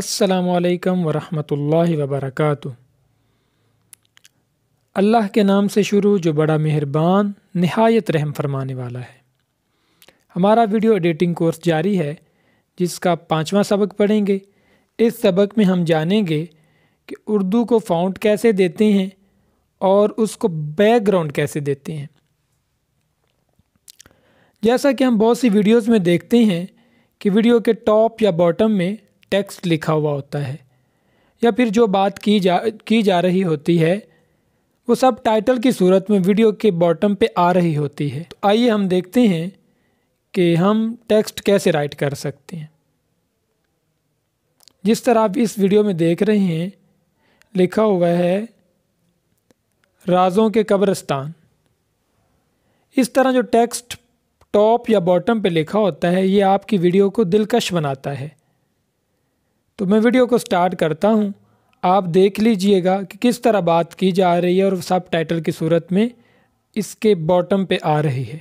असलकम वरहमल वबरक अल्लाह के नाम से शुरू जो बड़ा मेहरबान नहायत रहम फरमाने वाला है हमारा वीडियो एडिटिंग कोर्स जारी है जिसका पाँचवा सबक पढ़ेंगे इस सबक में हम जानेंगे कि उर्दू को फाउंड कैसे देते हैं और उसको बैकग्राउंड कैसे देते हैं जैसा कि हम बहुत सी वीडियोज़ में देखते हैं कि वीडियो के टॉप या बॉटम में टेक्स्ट लिखा हुआ होता है या फिर जो बात की जा की जा रही होती है वो सब टाइटल की सूरत में वीडियो के बॉटम पे आ रही होती है तो आइए हम देखते हैं कि हम टेक्स्ट कैसे राइट कर सकते हैं जिस तरह आप इस वीडियो में देख रहे हैं लिखा हुआ है राजों के कब्रस्तान इस तरह जो टेक्स्ट टॉप या बॉटम पे लिखा होता है ये आपकी वीडियो को दिलकश बनाता है तो मैं वीडियो को स्टार्ट करता हूँ आप देख लीजिएगा कि किस तरह बात की जा रही है और सब टाइटल की सूरत में इसके बॉटम पे आ रही है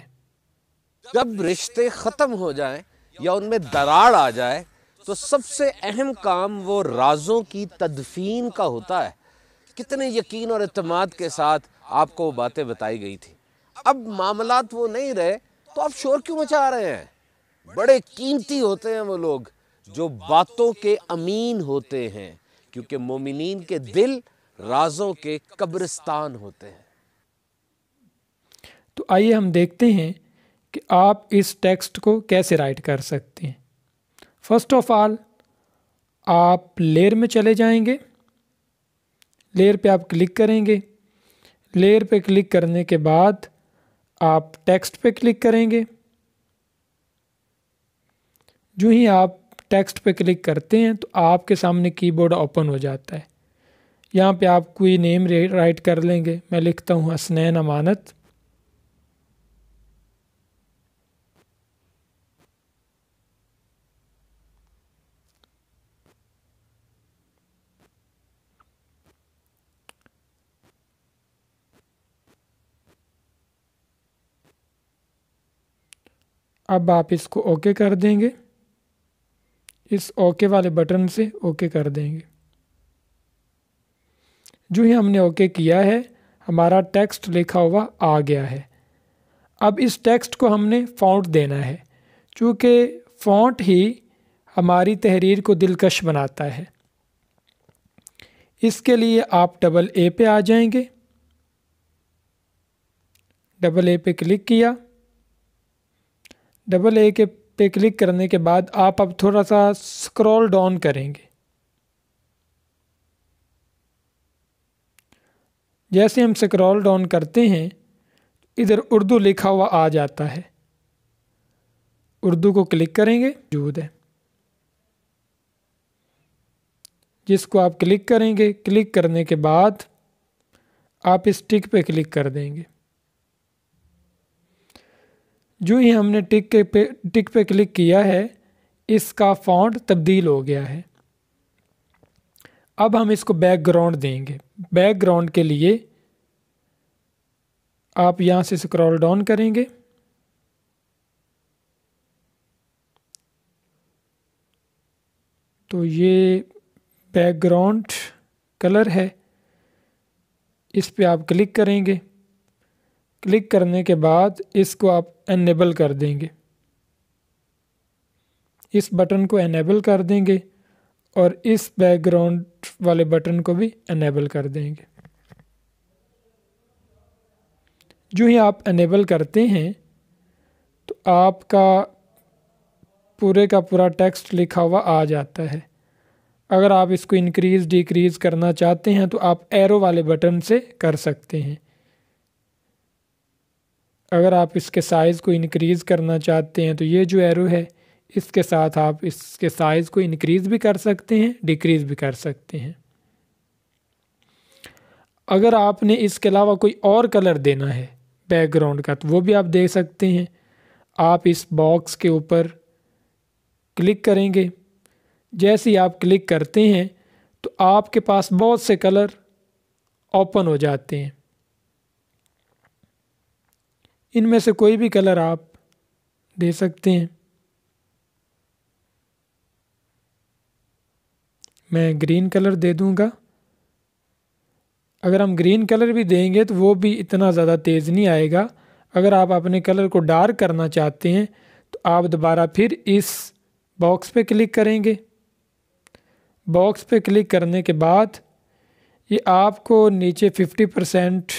जब रिश्ते ख़त्म हो जाए या उनमें दरार आ जाए तो सबसे अहम काम वो राजों की तदफीन का होता है कितने यकीन और अतमाद के साथ आपको वो बातें बताई गई थी अब मामला वो नहीं रहे तो आप शोर क्यों मचा रहे हैं बड़े कीमती होते हैं वो लोग जो बातों के अमीन होते हैं क्योंकि मोमिनीन के दिल राजों के कब्रिस्तान होते हैं तो आइए हम देखते हैं कि आप इस टेक्स्ट को कैसे राइट कर सकते हैं फर्स्ट ऑफ ऑल आप लेयर में चले जाएंगे लेयर पे आप क्लिक करेंगे लेयर पे क्लिक करने के बाद आप टेक्स्ट पे क्लिक करेंगे जो ही आप टेक्स्ट पे क्लिक करते हैं तो आपके सामने कीबोर्ड ओपन हो जाता है यहाँ पे आप कोई नेम राइट कर लेंगे मैं लिखता हूँ हसनैन अमानत अब आप इसको ओके कर देंगे इस ओके वाले बटन से ओके कर देंगे जो ही हमने ओके किया है हमारा टेक्स्ट लिखा हुआ आ गया है अब इस टेक्स्ट को हमने फ़ॉन्ट देना है क्योंकि फ़ॉन्ट ही हमारी तहरीर को दिलकश बनाता है इसके लिए आप डबल ए पे आ जाएंगे डबल ए पे क्लिक किया डबल ए के पे क्लिक करने के बाद आप अब थोड़ा सा स्क्रॉल डाउन करेंगे जैसे हम स्क्रॉल डाउन करते हैं इधर उर्दू लिखा हुआ आ जाता है उर्दू को क्लिक करेंगे मौजूद है जिसको आप क्लिक करेंगे क्लिक करने के बाद आप इस टिक पे क्लिक कर देंगे जो ही हमने टिक के पे टिक पे क्लिक किया है इसका फॉन्ट तब्दील हो गया है अब हम इसको बैकग्राउंड देंगे बैकग्राउंड के लिए आप यहाँ से स्क्रॉल डाउन करेंगे तो ये बैकग्राउंड कलर है इस पर आप क्लिक करेंगे क्लिक करने के बाद इसको आप इनेबल कर देंगे इस बटन को इनेबल कर देंगे और इस बैकग्राउंड वाले बटन को भी इनेबल कर देंगे जो ही आप इनेबल करते हैं तो आपका पूरे का पूरा टेक्स्ट लिखा हुआ आ जाता है अगर आप इसको इंक्रीज़ डिक्रीज़ करना चाहते हैं तो आप एरो वाले बटन से कर सकते हैं अगर आप इसके साइज़ को इनक्रीज़ करना चाहते हैं तो ये जो एरो है इसके साथ आप इसके साइज़ को इनक्रीज़ भी कर सकते हैं डिक्रीज़ भी कर सकते हैं अगर आपने इसके अलावा कोई और कलर देना है बैकग्राउंड का तो वो भी आप दे सकते हैं आप इस बॉक्स के ऊपर क्लिक करेंगे जैसे ही आप क्लिक करते हैं तो आपके पास बहुत से कलर ओपन हो जाते हैं इनमें से कोई भी कलर आप दे सकते हैं मैं ग्रीन कलर दे दूंगा अगर हम ग्रीन कलर भी देंगे तो वो भी इतना ज़्यादा तेज़ नहीं आएगा अगर आप अपने कलर को डार्क करना चाहते हैं तो आप दोबारा फिर इस बॉक्स पे क्लिक करेंगे बॉक्स पे क्लिक करने के बाद ये आपको नीचे 50 परसेंट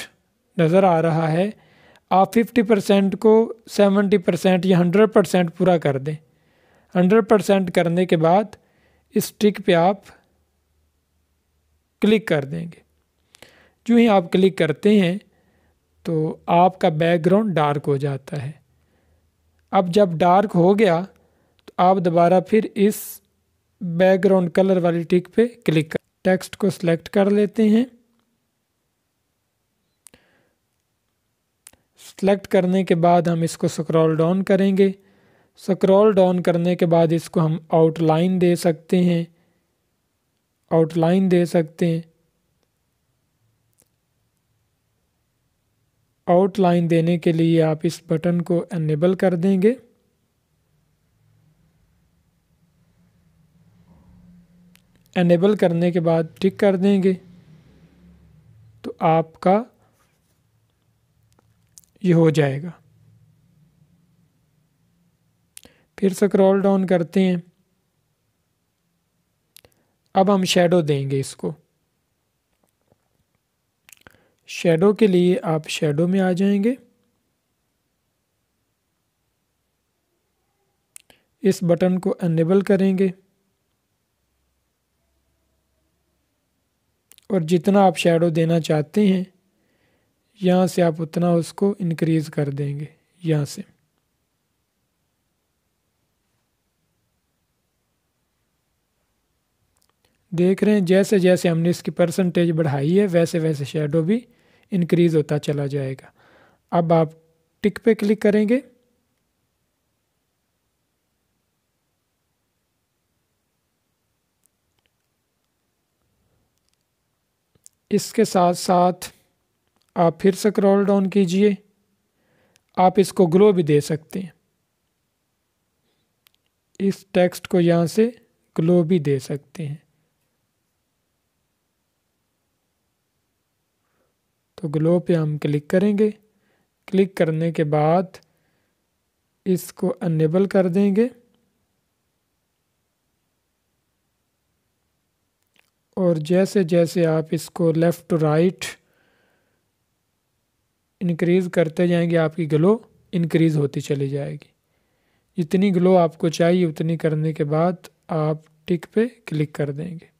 नज़र आ रहा है आप 50 परसेंट को 70 परसेंट या 100 परसेंट पूरा कर दें 100 परसेंट करने के बाद इस टिक पे आप क्लिक कर देंगे जो ही आप क्लिक करते हैं तो आपका बैकग्राउंड डार्क हो जाता है अब जब डार्क हो गया तो आप दोबारा फिर इस बैकग्राउंड कलर वाली टिक पे क्लिक कर टेक्स्ट को सिलेक्ट कर लेते हैं सेलेक्ट करने के बाद हम इसको स्क्रॉल डाउन करेंगे स्क्रॉल डाउन करने के बाद इसको हम आउटलाइन दे सकते हैं आउटलाइन दे सकते हैं आउटलाइन देने के लिए आप इस बटन को एनेबल कर देंगे एनेबल करने के बाद टिक कर देंगे तो आपका ये हो जाएगा फिर स्क्रॉल डाउन करते हैं अब हम शेडो देंगे इसको शेडो के लिए आप शेडो में आ जाएंगे इस बटन को अनेबल करेंगे और जितना आप शेडो देना चाहते हैं यहाँ से आप उतना उसको इनक्रीज़ कर देंगे यहाँ से देख रहे हैं जैसे जैसे हमने इसकी परसेंटेज बढ़ाई है वैसे वैसे शेडो भी इंक्रीज़ होता चला जाएगा अब आप टिक पे क्लिक करेंगे इसके साथ साथ आप फिर से क्रॉल डाउन कीजिए आप इसको ग्लो भी दे सकते हैं इस टेक्स्ट को यहाँ से ग्लो भी दे सकते हैं तो ग्लो पे हम क्लिक करेंगे क्लिक करने के बाद इसको अनेबल कर देंगे और जैसे जैसे आप इसको लेफ़्ट टू राइट इनक्रीज़ करते जाएंगे आपकी ग्लो इनक्रीज़ होती चली जाएगी जितनी ग्लो आपको चाहिए उतनी करने के बाद आप टिक पे क्लिक कर देंगे